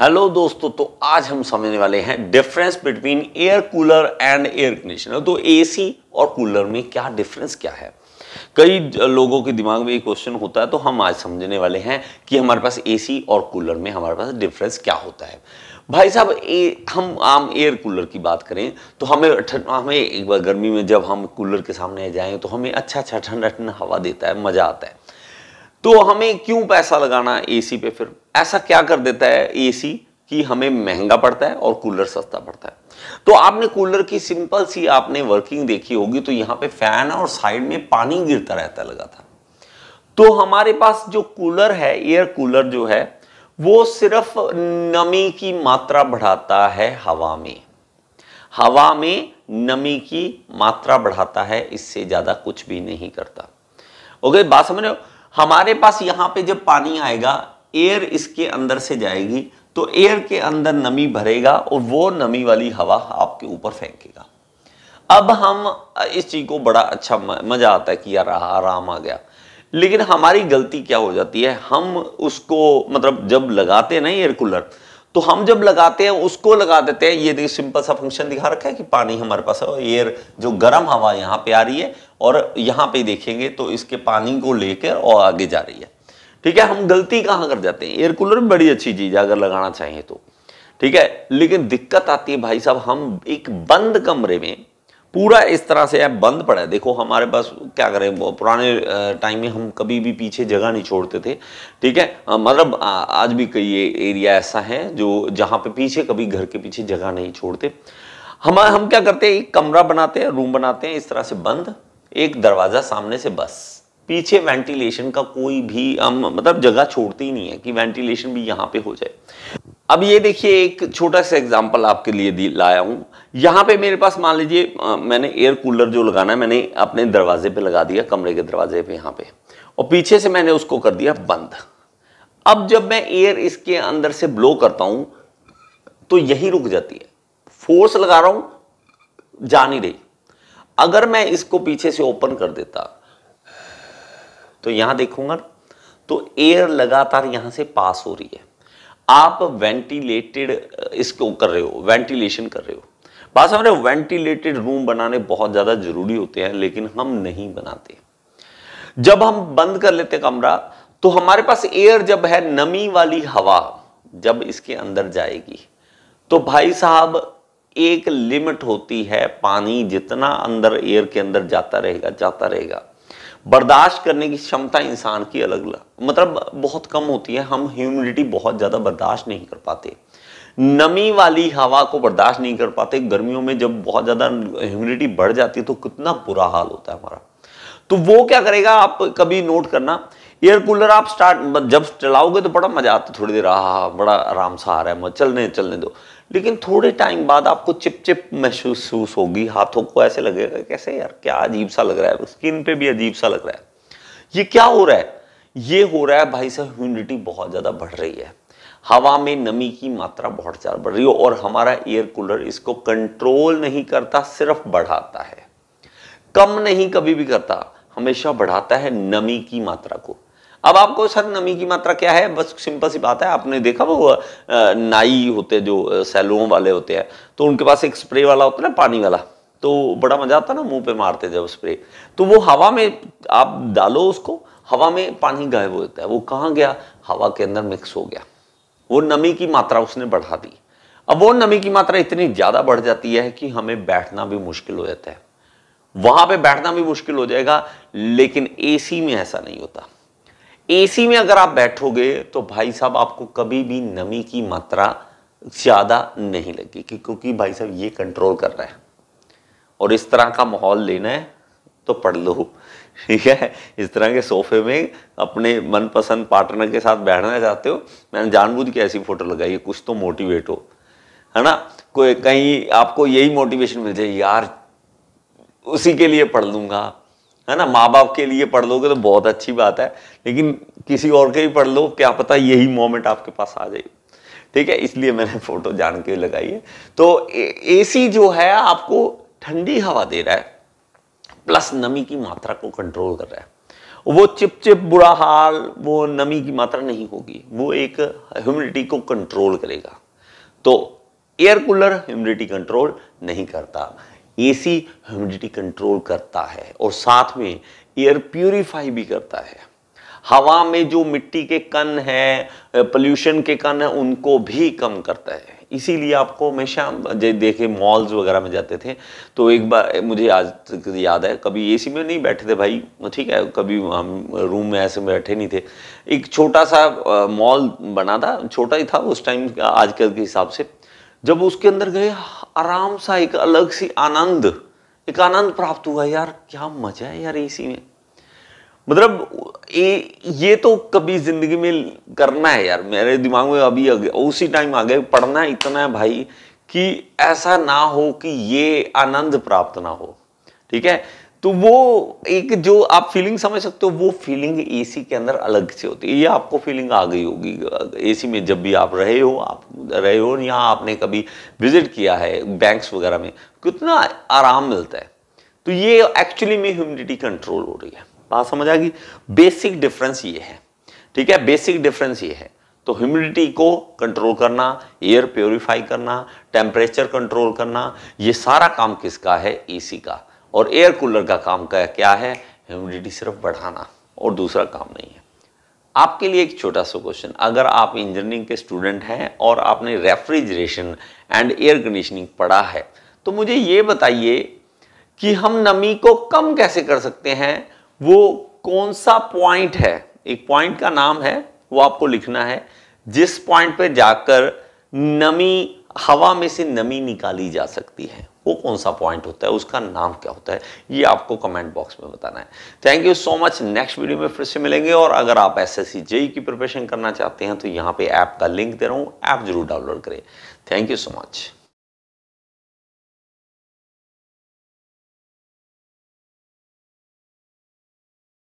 hello दोस्तों तो आज हम समझने वाले हैं difference between air cooler and air conditioner तो एसी और कूलर में क्या डिफरेंस क्या है कई लोगों के दिमाग में ये क्वेश्चन होता है तो हम आज समझने वाले हैं कि हमारे पास एसी और कूलर में हमारे पास डिफरेंस क्या होता है भाई साहब ए, हम आम एयर कूलर की बात करें तो हमें हमें एक बार गर्मी में जब हम कूलर के सामने जाएं तो हमें अच्छा अच्छा ठंडा ठंडा हवा देता है मज़ा आता है तो हमें क्यों पैसा लगाना एसी पे फिर ऐसा क्या कर देता है एसी कि हमें महंगा पड़ता है और कूलर सस्ता पड़ता है तो आपने कूलर की सिंपल सी आपने वर्किंग देखी होगी तो यहाँ पे फैन और साइड में पानी गिरता रहता है लगा था तो हमारे पास जो कूलर है एयर कूलर जो है वो सिर्फ नमी की मात्रा बढ़ाता है हवा में हवा में नमी की मात्रा बढ़ाता है इससे ज्यादा कुछ भी नहीं करता ओके बात समझ रहे हो हमारे पास यहां पे जब पानी आएगा एयर इसके अंदर से जाएगी तो एयर के अंदर नमी भरेगा और वो नमी वाली हवा आपके ऊपर फेंकेगा अब हम इस चीज़ को बड़ा अच्छा मज़ा आता है कि यार आराम आ गया लेकिन हमारी गलती क्या हो जाती है हम उसको मतलब जब लगाते हैं ना एयर कूलर तो हम जब लगाते हैं उसको लगा देते हैं ये देखिए सिंपल सा फंक्शन दिखा रखा है कि पानी हमारे पास है एयर जो गर्म हवा यहाँ पे आ रही है और यहाँ पे देखेंगे तो इसके पानी को लेकर और आगे जा रही है ठीक है हम गलती कहाँ कर जाते हैं एयर कूलर बड़ी अच्छी चीज़ है अगर लगाना चाहें तो ठीक है लेकिन दिक्कत आती है भाई साहब हम एक बंद कमरे में पूरा इस तरह से ऐप बंद पड़ा है देखो हमारे पास क्या करें पुराने टाइम में हम कभी भी पीछे जगह नहीं छोड़ते थे ठीक है मतलब आज भी कई एरिया ऐसा है जो जहाँ पे पीछे कभी घर के पीछे जगह नहीं छोड़ते हम हम क्या करते हैं एक कमरा बनाते हैं रूम बनाते हैं इस तरह से बंद एक दरवाज़ा सामने से बस पीछे वेंटिलेशन का कोई भी हम मतलब जगह छोड़ते ही नहीं है कि वेंटिलेशन भी यहाँ पे हो जाए अब ये देखिए एक छोटा सा एग्जाम्पल आपके लिए लाया हूँ यहां पे मेरे पास मान लीजिए मैंने एयर कूलर जो लगाना है मैंने अपने दरवाजे पे लगा दिया कमरे के दरवाजे पे यहां पे और पीछे से मैंने उसको कर दिया बंद अब जब मैं एयर इसके अंदर से ब्लो करता हूं तो यही रुक जाती है फोर्स लगा रहा हूं जा नहीं रही अगर मैं इसको पीछे से ओपन कर देता तो यहां देखूंगा तो एयर लगातार यहां से पास हो रही है आप वेंटिलेटेड इसको कर रहे हो वेंटिलेशन कर रहे हो बात समझ रहे वेंटिलेटेड रूम बनाने बहुत ज़्यादा ज़रूरी होते हैं लेकिन हम नहीं बनाते जब हम बंद कर लेते कमरा तो हमारे पास एयर जब है नमी वाली हवा जब इसके अंदर जाएगी तो भाई साहब एक लिमिट होती है पानी जितना अंदर एयर के अंदर जाता रहेगा जाता रहेगा बर्दाश्त करने की क्षमता इंसान की अलग अलग मतलब बहुत कम होती है हम ह्यूमिडिटी बहुत ज़्यादा बर्दाश्त नहीं कर पाते नमी वाली हवा को बर्दाश्त नहीं कर पाते गर्मियों में जब बहुत ज़्यादा ह्यूमिडिटी बढ़ जाती है तो कितना बुरा हाल होता है हमारा तो वो क्या करेगा आप कभी नोट करना एयर कूलर आप स्टार्ट जब चलाओगे तो बड़ा मजा आता थोड़ी देर आ बड़ा आराम सा आ रहा है चलने चलने दो लेकिन थोड़े टाइम बाद आपको चिप चिप महसूस होगी हाथों को ऐसे लगेगा कैसे यार क्या अजीब सा लग रहा है स्किन पे भी अजीब सा लग रहा है ये क्या हो रहा है ये हो रहा है भाई साहब ह्यूमिडिटी बहुत ज़्यादा बढ़ रही है हवा में नमी की मात्रा बहुत ज़्यादा बढ़ रही हो और हमारा एयर कूलर इसको कंट्रोल नहीं करता सिर्फ बढ़ाता है कम नहीं कभी भी करता हमेशा बढ़ाता है नमी की मात्रा को अब आपको सर नमी की मात्रा क्या है बस सिंपल सी बात है आपने देखा वो नाई होते जो सैलून वाले होते हैं तो उनके पास एक स्प्रे वाला होता है ना पानी वाला तो बड़ा मजा आता ना मुंह पे मारते जब स्प्रे तो वो हवा में आप डालो उसको हवा में पानी गायब हो जाता है वो कहाँ गया हवा के अंदर मिक्स हो गया वो नमी की मात्रा उसने बढ़ा दी अब वो नमी की मात्रा इतनी ज़्यादा बढ़ जाती है कि हमें बैठना भी मुश्किल हो जाता है वहां पे बैठना भी मुश्किल हो जाएगा लेकिन एसी में ऐसा नहीं होता एसी में अगर आप बैठोगे तो भाई साहब आपको कभी भी नमी की मात्रा ज़्यादा नहीं लगेगी क्योंकि भाई साहब ये कंट्रोल कर रहा है और इस तरह का माहौल लेना है तो पढ़ लो ठीक है इस तरह के सोफे में अपने मनपसंद पार्टनर के साथ बैठना चाहते हो मैंने जानबूझ के ऐसी फोटो लगाई है कुछ तो मोटिवेट हो है ना कोई कहीं आपको यही मोटिवेशन मिल जाए यार उसी के लिए पढ़ लूँगा है ना माँ बाप के लिए पढ़ लोगे तो बहुत अच्छी बात है लेकिन किसी और के भी पढ़ लो क्या पता यही मोमेंट आपके पास आ जाए ठीक है इसलिए मैंने फ़ोटो जान के लगाई है तो ए एसी जो है आपको ठंडी हवा दे रहा है प्लस नमी की मात्रा को कंट्रोल कर रहा है वो चिपचिप बुरा हाल वो नमी की मात्रा नहीं होगी वो एक ह्यूमिडिटी को कंट्रोल करेगा तो एयर कूलर ह्यूमिडिटी कंट्रोल नहीं करता एसी ह्यूमिडिटी कंट्रोल करता है और साथ में एयर प्यूरिफाई भी करता है हवा में जो मिट्टी के कण हैं पोल्यूशन के कण हैं उनको भी कम करता है इसीलिए आपको हमेशा देखे मॉल्स वगैरह में जाते थे तो एक बार मुझे आज तक याद है कभी एसी में नहीं बैठे थे भाई ठीक है कभी हम रूम में ऐसे बैठे नहीं थे एक छोटा सा मॉल बना था छोटा ही था उस टाइम आजकल के हिसाब से जब उसके अंदर गए आराम सा एक अलग सी आनंद एक आनंद प्राप्त हुआ यार क्या मजा है यार ए में मतलब ये ये तो कभी जिंदगी में करना है यार मेरे दिमाग में अभी उसी टाइम आ गए पढ़ना इतना है भाई कि ऐसा ना हो कि ये आनंद प्राप्त ना हो ठीक है तो वो एक जो आप फीलिंग समझ सकते हो वो फीलिंग एसी के अंदर अलग से होती है ये आपको फीलिंग आ गई होगी एसी में जब भी आप रहे हो आप रहे हो या आपने कभी विजिट किया है बैंक्स वगैरह में कितना आराम मिलता है तो ये एक्चुअली में ह्यूमिडिटी कंट्रोल हो रही है बात समझ आएगी बेसिक डिफरेंस ये है ठीक है बेसिक डिफरेंस ये है तो ह्यूमिडिटी को कंट्रोल करना एयर प्योरीफाई करना टेम्परेचर कंट्रोल करना ये सारा काम किसका है एसी e का और एयर कूलर का काम का क्या है ह्यूमिडिटी सिर्फ बढ़ाना और दूसरा काम नहीं है आपके लिए एक छोटा सा क्वेश्चन अगर आप इंजीनियरिंग के स्टूडेंट हैं और आपने रेफ्रिजरेशन एंड एयर कंडीशनिंग पढ़ा है तो मुझे ये बताइए कि हम नमी को कम कैसे कर सकते हैं वो कौन सा पॉइंट है एक पॉइंट का नाम है वो आपको लिखना है जिस पॉइंट पे जाकर नमी हवा में से नमी निकाली जा सकती है वो कौन सा पॉइंट होता है उसका नाम क्या होता है ये आपको कमेंट बॉक्स में बताना है thank you so much next video में फिर से मिलेंगे और अगर आप एस एस e की प्रिपरेशन करना चाहते हैं तो यहाँ पे ऐप का लिंक दे रहा हूँ ऐप जरूर डाउनलोड करें थैंक यू सो मच